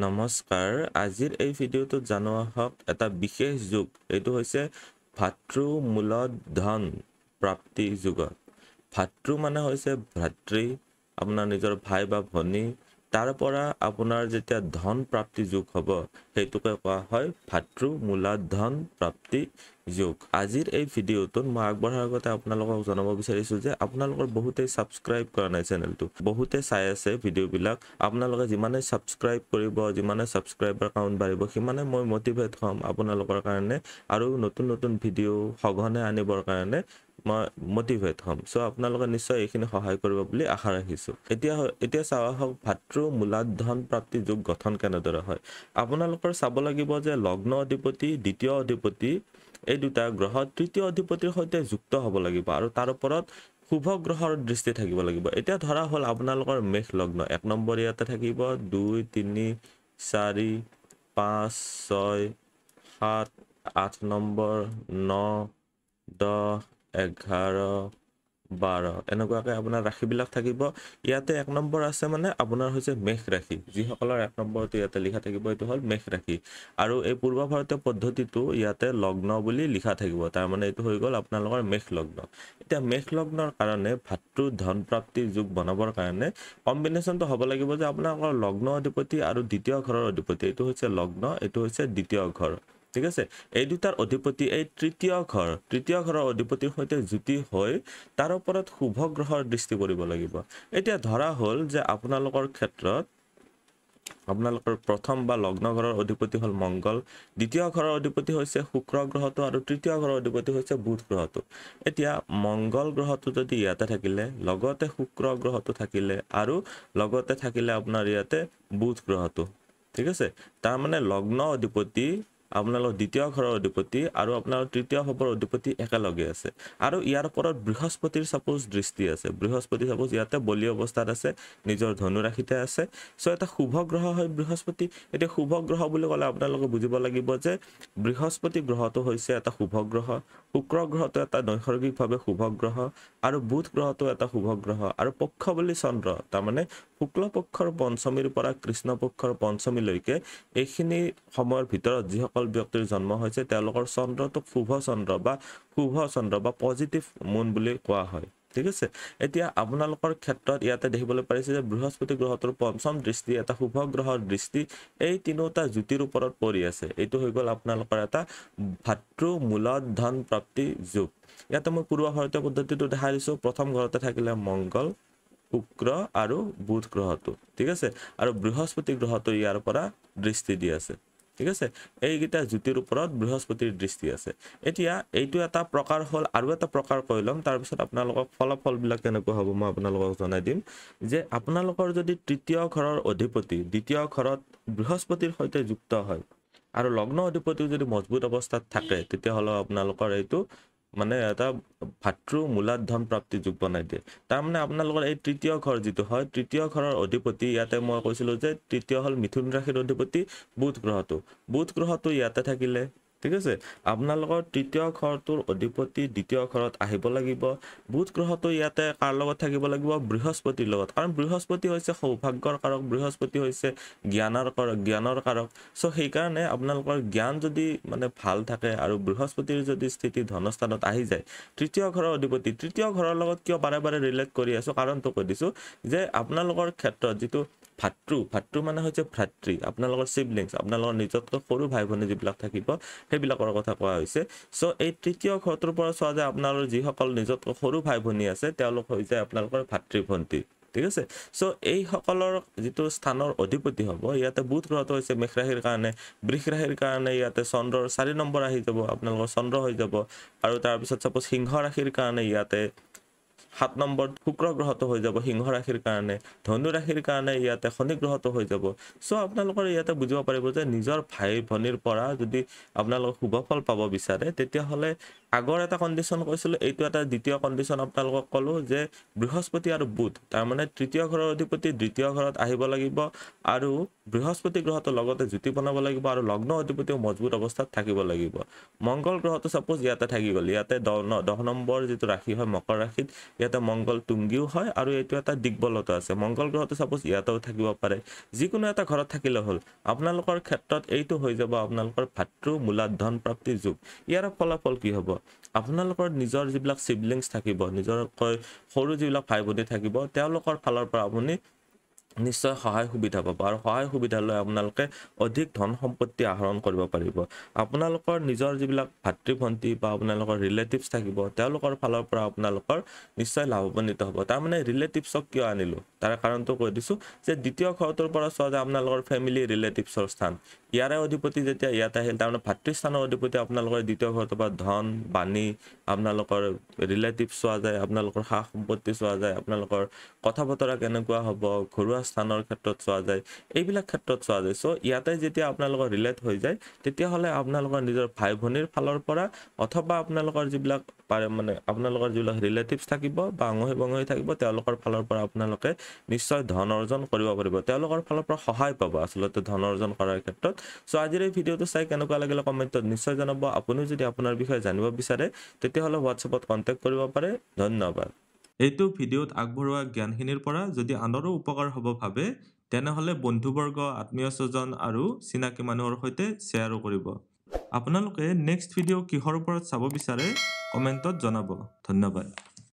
नमस्कार आज भिडिओ जाना हमको विशेष जुग ये भातृमूल धन प्राप्ति जुगत भातृ माना भ्रातृ अपना निजर भाई भनी তাৰ পৰা আপোনাৰ যেতিয়া ধন প্ৰাপ্তি যোগ হ'ব সেইটোকে কোৱা হয় ভাতৃমূলাধন প্ৰাপ্তি যোগ আজিৰ এই ভিডিঅ'টোত মই আগবঢ়াৰ আগতে আপোনালোকক জনাব বিচাৰিছোঁ যে আপোনালোকৰ বহুতে ছাবস্ক্ৰাইব কৰা নাই চেনেলটো বহুতে চাই আছে ভিডিঅ'বিলাক আপোনালোকে যিমানে ছাবস্ক্ৰাইব কৰিব যিমানে ছাবস্ক্ৰাইবাৰ কাউণ্ট বাঢ়িব সিমানে মই মটিভেট হ'ম আপোনালোকৰ কাৰণে আৰু নতুন নতুন ভিডিঅ' সঘনে আনিবৰ কাৰণে মটিভেট হ'ম চ' আপোনালোকে নিশ্চয় এইখিনি সহায় কৰিব বুলি আশা ৰাখিছো এতিয়া এতিয়া চাব হওক ভাতৃ ধন প্ৰাপ্তি যোগ গঠন কেনেদৰে হয় আপোনালোকৰ চাব লাগিব যে লগ্ন অধিপতি দ্বিতীয় অধিপতি এই দুটা গ্ৰহ তৃতীয় অধিপতিৰ সৈতে যুক্ত হ'ব লাগিব আৰু তাৰ ওপৰত শুভ গ্ৰহৰ দৃষ্টি থাকিব লাগিব এতিয়া ধৰা হ'ল আপোনালোকৰ মেঘ লগ্ন এক নম্বৰ ইয়াতে থাকিব দুই তিনি চাৰি পাঁচ ছয় সাত আঠ নম্বৰ ন দহ এঘাৰ বাৰ এনেকুৱাকে আপোনাৰ ৰাশিবিলাক থাকিব ইয়াতে এক নম্বৰ আছে মানে আপোনাৰ হৈছে মেঘ ৰাশি যিসকলৰ এক নম্বৰটো ইয়াতে লিখা থাকিব এইটো হ'ল মেঘ ৰাশি আৰু এই পূৰ্ব ভাৰতীয় পদ্ধতিটো ইয়াতে লগ্ন বুলি লিখা থাকিব তাৰমানে এইটো হৈ গ'ল আপোনালোকৰ মেঘ লগ্ন এতিয়া মেঘ লগ্নৰ কাৰণে ভাতৃ ধন প্ৰাপ্তিৰ যুগ বনাবৰ কাৰণে কম্বিনেশ্যনটো হ'ব লাগিব যে আপোনালোকৰ লগ্ন অধিপতি আৰু দ্বিতীয় ঘৰৰ অধিপতি এইটো হৈছে লগ্ন এইটো হৈছে দ্বিতীয় ঘৰ ঠিক আছে এই দুটাৰ অধিপতি এই তৃতীয় ঘৰ তৃতীয় ঘৰৰ অধিপতিৰ সৈতে জ্যোতি হৈ তাৰ ওপৰত শুভ গ্ৰহৰ দৃষ্টি কৰিব লাগিব এতিয়া ধৰা হ'ল যে আপোনালোকৰ ক্ষেত্ৰত আপোনালোকৰ প্ৰথম বা লগ্ন ঘৰৰ অধিপতি হ'ল মংগল দ্বিতীয় ঘৰৰ অধিপতি হৈছে শুক্ৰ গ্ৰহটো আৰু তৃতীয় ঘৰৰ অধিপতি হৈছে বুধ গ্ৰহটো এতিয়া মংগল গ্ৰহটো যদি ইয়াতে থাকিলে লগতে শুক্ৰ গ্ৰহটো থাকিলে আৰু লগতে থাকিলে আপোনাৰ ইয়াতে বুধ গ্ৰহটো ঠিক আছে তাৰমানে লগ্ন অধিপতি আপোনালোক দ্বিতীয় ঘৰৰ অধিপতি আৰু আপোনালোক তৃতীয় ভাৱৰ অধিপতি একেলগে আছে আৰু ইয়াৰ ওপৰত বৃহস্পতিৰ চাপোজ দৃষ্টি আছে বৃহস্পতি চাপোজ ইয়াতে বলি অৱস্থাত আছে নিজৰ ধনুৰাশিতে আছে চ' এটা শুভ গ্ৰহ হয় বৃহস্পতি এতিয়া শুভ গ্ৰহ বুলি ক'লে আপোনালোকে বুজিব লাগিব যে বৃহস্পতি গ্ৰহটো হৈছে এটা শুভ গ্ৰহ শুক্ৰ গ্ৰহটো এটা নৈসৰ্গিকভাৱে শুভ গ্ৰহ আৰু বুধ গ্ৰহটো এটা শুভ গ্ৰহ আৰু পক্ষ বুলি চন্দ্ৰ তাৰমানে শুক্ল পক্ষৰ পঞ্চমীৰ পৰা কৃষ্ণ পক্ষৰ পঞ্চমীলৈকে এইখিনি সময়ৰ ভিতৰত যিসকল ব্যক্তিৰ জন্ম হৈছে তেওঁলোকৰ চন্দ্ৰটোক শুভ চন্দ্ৰ বা শুভ চন্দ্ৰ বা পজিটিভ মুন বুলি কোৱা হয় ঠিক আছে এতিয়া আপোনালোকৰ ক্ষেত্ৰত ইয়াতে দেখিবলৈ পাৰিছে যে বৃহস্পতি গ্ৰহটোৰ পঞ্চম দৃষ্টি এটা শুভ গ্ৰহৰ দৃষ্টি এই তিনিওটা জ্যোতিৰ ওপৰত পৰি আছে এইটো হৈ গ'ল আপোনালোকৰ এটা ভাতৃ ভাতৃমূলত ধন প্ৰাপ্তি যোগ ইয়াতে মই পূৰ্বভাৰতীয় পদ্ধতিটো দেখা দিছো প্ৰথম ঘৰতে থাকিলে মংগল শুক্ৰ আৰ বুধ গ্ৰহ তো ঠিক আছে আৰ বৃহস্পতি গ্ৰহ তো পৰা দৃষ্টি দি আছে ঠিক আছে এইকেইটা জ্যোতিৰ ওপৰত বৃহস্পতিৰ দৃষ্টি আছে এতিয়া এইটো এটা প্ৰকাৰ হ'ল আৰু এটা প্ৰকাৰ কৈ ল'ম তাৰপিছত আপোনালোকক ফলাফলবিলাক কেনেকুৱা হ'ব মই আপোনালোকক জনাই দিম যে আপোনালোকৰ যদি তৃতীয় ঘৰৰ অধিপতি দ্বিতীয় ঘৰত বৃহস্পতিৰ সৈতে যুক্ত হয় আৰু লগ্ন অধিপতিও যদি মজবুত অৱস্থাত থাকে তেতিয়া তেতিয়াহ'লে আপোনালোকৰ এইটো মানে এটা ভাতৃ ধন মূলাধন প্ৰাপ্তিযোগ বনাই দিয়ে তাৰমানে আপোনালোকৰ এই তৃতীয় ঘৰ যিটো হয় তৃতীয় ঘৰৰ অধিপতি ইয়াতে মই কৈছিলো যে তৃতীয় হ'ল মিথুন ৰাশিৰ অধিপতি বুধ গ্ৰহটো বুধ গ্ৰহটো ইয়াতে থাকিলে ঠিক আছে আপোনালোকৰ তৃতীয় ঘৰটোৰ অধিপতি দ্বিতীয় ঘৰত আহিব লাগিব বুধ গ্ৰহটো ইয়াতে কাৰ লগত থাকিব লাগিব বৃহস্পতিৰ লগত কাৰণ বৃহস্পতি হৈছে সৌভাগ্যৰ কাৰক বৃহস্পতি হৈছে জ্ঞানৰ কাৰক জ্ঞানৰ কাৰক চ' সেইকাৰণে আপোনালোকৰ জ্ঞান যদি মানে ভাল থাকে আৰু বৃহস্পতিৰ যদি স্থিতি ধনস্থানত আহি যায় তৃতীয় ঘৰৰ অধিপতি তৃতীয় ঘৰৰ লগত কিয় বাৰে বাৰে ৰিলেট কৰি আছোঁ কাৰণটো কৈ দিছোঁ যে আপোনালোকৰ ক্ষেত্ৰত যিটো ভাতৃ ভাতৃ মানে হৈছে ভাতৃ আপোনালোকৰ চিবলিংছ আপোনালোকৰ নিজতকৈ সৰু ভাই ভনী যিবিলাক থাকিব সেইবিলাকৰ কথা কোৱা হৈছে চ' এই তৃতীয় ঘৰটোৰ পৰা চোৱা যায় আপোনালোকৰ যিসকল নিজতকৈ সৰু ভাই ভনী আছে তেওঁলোক হৈ যায় আপোনালোকৰ ভাতৃ ভণ্টি ঠিক আছে চ' এইসকলৰ যিটো স্থানৰ অধিপতি হ'ব ইয়াতে বুধ গ্ৰহটো হৈছে মেঘ ৰাশিৰ কাৰণে বৃষ ৰাশিৰ কাৰণে ইয়াতে চন্দ্ৰৰ চাৰি নম্বৰ আহি যাব আপোনালোকৰ চন্দ্ৰ হৈ যাব আৰু তাৰপিছত চাপ'জ সিংহ ৰাশিৰ কাৰণে ইয়াতে সাত নম্বৰ শুক্ৰ গ্ৰহটো হৈ যাব সিংহ ৰাশিৰ কাৰণে ধনু ৰাশিৰ কাৰণে ইয়াতে শনি গ্ৰহটো হৈ যাব চ' আপোনালোকৰ ইয়াতে বুজিব পাৰিব যে নিজৰ ভাই ভনীৰ পৰা যদি আপোনালোকে শুভ ফল পাব বিচাৰে তেতিয়াহ'লে আগৰ এটা কণ্ডিশ্যন কৈছিল এইটো এটা দ্বিতীয় কণ্ডিশ্যন আপোনালোকক কলো যে বৃহস্পতি আৰু বুধ তাৰমানে তৃতীয় ঘৰৰ অধিপতি দ্বিতীয় ঘৰত আহিব লাগিব আৰু বৃহস্পতি গ্ৰহটো লগতে জ্যোতি বনাব লাগিব আৰু লগ্ন অধিপতিও মজবুত অৱস্থাত থাকিব লাগিব মংগল গ্ৰহটো চাপোজ ইয়াতে থাকি গ'ল ইয়াতে দহ নম্বৰ যিটো ৰাশি হয় মকৰ ৰাশিত ইয়াতে মংগল টুংগিও হয় আৰু এইটো এটা দিগবলতো আছে মংগল গ্ৰহটো চাপোজ ইয়াতেও থাকিব পাৰে যিকোনো এটা ঘৰত থাকিলে হ'ল আপোনালোকৰ ক্ষেত্ৰত এইটো হৈ যাব আপোনালোকৰ ভাতৃ মূলাধন প্ৰাপ্তিৰ যুগ ইয়াৰ ফলাফল কি হ'ব আপোনালোকৰ নিজৰ যিবিলাক চিবলিংছ থাকিব নিজৰকৈ সৰু যিবিলাক ভাই ভনী থাকিব তেওঁলোকৰ ফালৰ পৰা আপুনি নিশ্চয় সহায় সুবিধা পাব আৰু সহায় সুবিধা লৈ আপোনালোকে অধিক ধন সম্পত্তি আহৰণ কৰিব পাৰিব আপোনালোকৰ নিজৰ যিবিলাক ভাতৃ ভণ্টি বা আপোনালোকৰ ৰিলেটিভছ থাকিব তেওঁলোকৰ ফালৰ পৰা আপোনালোকৰ নিশ্চয় লাভান্বিত হ'ব তাৰমানে ৰিলেটিভছক কিয় আনিলোঁ তাৰ কাৰণটো কৈ দিছোঁ যে দ্বিতীয় ঘৰটোৰ পৰা চোৱা যায় আপোনালোকৰ ফেমিলি ৰিলেটিভছৰ স্থান ইয়াৰে অধিপতি যেতিয়া ইয়াত আহিল তাৰমানে ভাতৃস্থানৰ অধিপতি আপোনালোকৰ দ্বিতীয় ঘৰটো বা ধন বাণী আপোনালোকৰ ৰিলেটিভ চোৱা যায় আপোনালোকৰ সা সম্পত্তি চোৱা যায় আপোনালোকৰ কথা বতৰা কেনেকুৱা হ'ব ঘৰুৱা স্থানৰ ক্ষেত্ৰত চোৱা যায় এইবিলাক ক্ষেত্ৰত চোৱা যায় চ' ইয়াতে যেতিয়া আপোনালোকৰ ৰিলেট হৈ যায় তেতিয়াহ'লে আপোনালোকৰ নিজৰ ভাই ভনীৰ ফালৰ পৰা অথবা আপোনালোকৰ যিবিলাক পাৰে মানে আপোনালোকৰ যিবিলাক ৰিলেটিভছ থাকিব বা অঙহী বঙহী থাকিব তেওঁলোকৰ ফালৰ পৰা আপোনালোকে নিশ্চয় ধন অৰ্জন কৰিব পাৰিব তেওঁলোকৰ ফালৰ পৰা সহায় পাব আচলতে ধন অৰ্জন কৰাৰ ক্ষেত্ৰত চ' আজিৰ এই ভিডিঅ'টো চাই কেনেকুৱা লাগিলে কমেণ্টত নিশ্চয় জনাব আপুনিও যদি আপোনাৰ বিষয়ে জানিব বিচাৰে তেতিয়াহ'লে হোৱাটছএপত কণ্টেক্ট কৰিব পাৰে ধন্যবাদ এইটো ভিডিঅ'ত আগবঢ়োৱা জ্ঞানখিনিৰ পৰা যদি আনৰো উপকাৰ হ'ব ভাবে তেনেহ'লে বন্ধুবৰ্গ আত্মীয় স্বজন আৰু চিনাকি মানুহৰ সৈতে শ্বেয়াৰো কৰিব আপোনালোকে নেক্সট ভিডিঅ' কিহৰ ওপৰত চাব বিচাৰে কমেণ্টত জনাব ধন্যবাদ